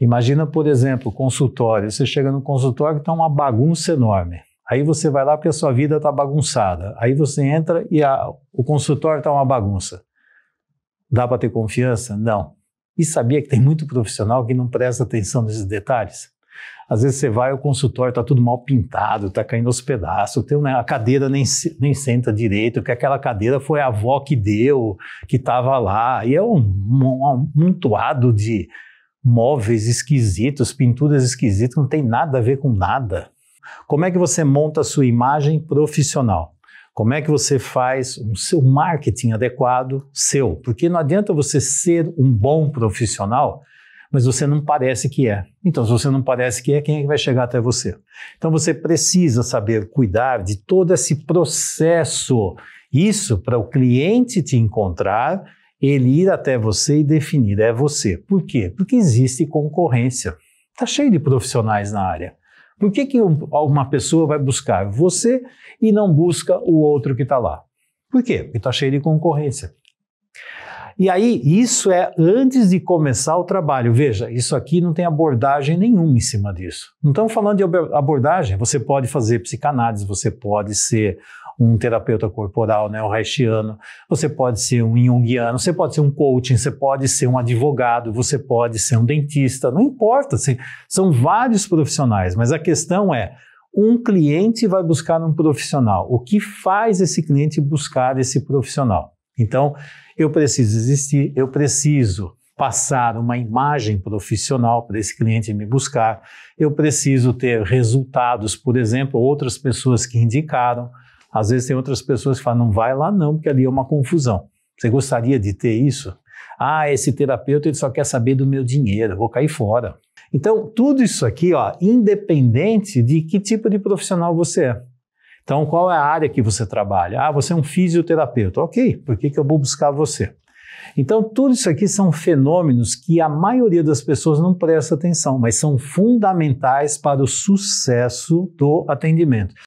Imagina, por exemplo, consultório. Você chega no consultório e está uma bagunça enorme. Aí você vai lá porque a sua vida está bagunçada. Aí você entra e a, o consultório está uma bagunça. Dá para ter confiança? Não. E sabia que tem muito profissional que não presta atenção nesses detalhes? Às vezes você vai ao consultório, está tudo mal pintado, está caindo aos pedaços, tem, a cadeira nem, nem senta direito, que aquela cadeira foi a avó que deu, que estava lá, e é um, um, um de móveis esquisitos, pinturas esquisitas, não tem nada a ver com nada. Como é que você monta a sua imagem profissional? Como é que você faz um seu marketing adequado seu? Porque não adianta você ser um bom profissional, mas você não parece que é. Então, se você não parece que é, quem é que vai chegar até você? Então, você precisa saber cuidar de todo esse processo. Isso para o cliente te encontrar ele ir até você e definir é você. Por quê? Porque existe concorrência. Está cheio de profissionais na área. Por que, que uma pessoa vai buscar você e não busca o outro que está lá? Por quê? Porque está cheio de concorrência. E aí, isso é antes de começar o trabalho. Veja, isso aqui não tem abordagem nenhuma em cima disso. Não estamos falando de abordagem. Você pode fazer psicanálise, você pode ser um terapeuta corporal, né, o Reichiano, você pode ser um junguiano, você pode ser um coaching, você pode ser um advogado, você pode ser um dentista, não importa, assim, são vários profissionais, mas a questão é, um cliente vai buscar um profissional, o que faz esse cliente buscar esse profissional? Então, eu preciso existir, eu preciso passar uma imagem profissional para esse cliente me buscar, eu preciso ter resultados, por exemplo, outras pessoas que indicaram, às vezes tem outras pessoas que falam, não vai lá não, porque ali é uma confusão. Você gostaria de ter isso? Ah, esse terapeuta ele só quer saber do meu dinheiro, vou cair fora. Então, tudo isso aqui, ó, independente de que tipo de profissional você é. Então, qual é a área que você trabalha? Ah, você é um fisioterapeuta. Ok, por que, que eu vou buscar você? Então, tudo isso aqui são fenômenos que a maioria das pessoas não presta atenção, mas são fundamentais para o sucesso do atendimento.